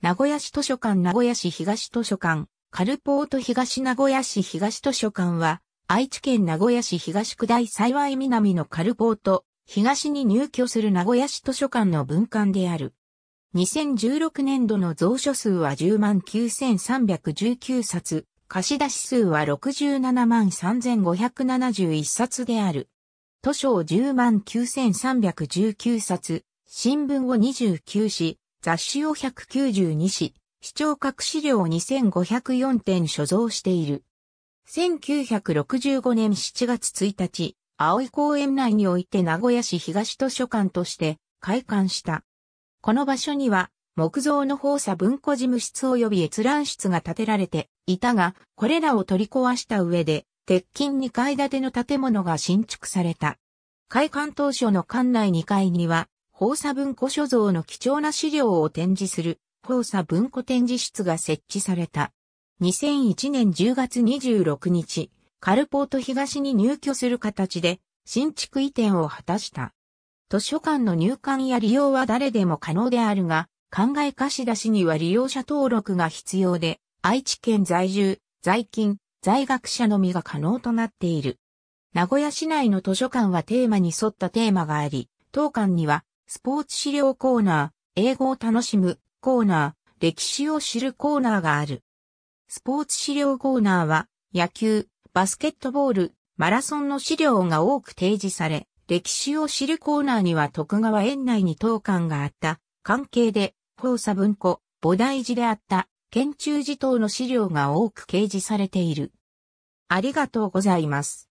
名古屋市図書館名古屋市東図書館、カルポート東名古屋市東図書館は、愛知県名古屋市東区大幸南のカルポート、東に入居する名古屋市図書館の分館である。2016年度の蔵書数は10万9319冊、貸出数は67万3571冊である。図書を10万9319冊、新聞を29紙、雑誌を192誌、視聴各資料2504点所蔵している。1965年7月1日、青井公園内において名古屋市東図書館として開館した。この場所には、木造の放佐文庫事務室及び閲覧室が建てられていたが、これらを取り壊した上で、鉄筋2階建ての建物が新築された。開館当初の館内2階には、放射文庫所蔵の貴重な資料を展示する放射文庫展示室が設置された。2001年10月26日、カルポート東に入居する形で新築移転を果たした。図書館の入館や利用は誰でも可能であるが、考え貸し出しには利用者登録が必要で、愛知県在住、在勤、在学者のみが可能となっている。名古屋市内の図書館はテーマに沿ったテーマがあり、当館にはスポーツ資料コーナー、英語を楽しむコーナー、歴史を知るコーナーがある。スポーツ資料コーナーは、野球、バスケットボール、マラソンの資料が多く提示され、歴史を知るコーナーには徳川園内に当館があった関係で、法佐文庫、菩提寺であった県中寺等の資料が多く掲示されている。ありがとうございます。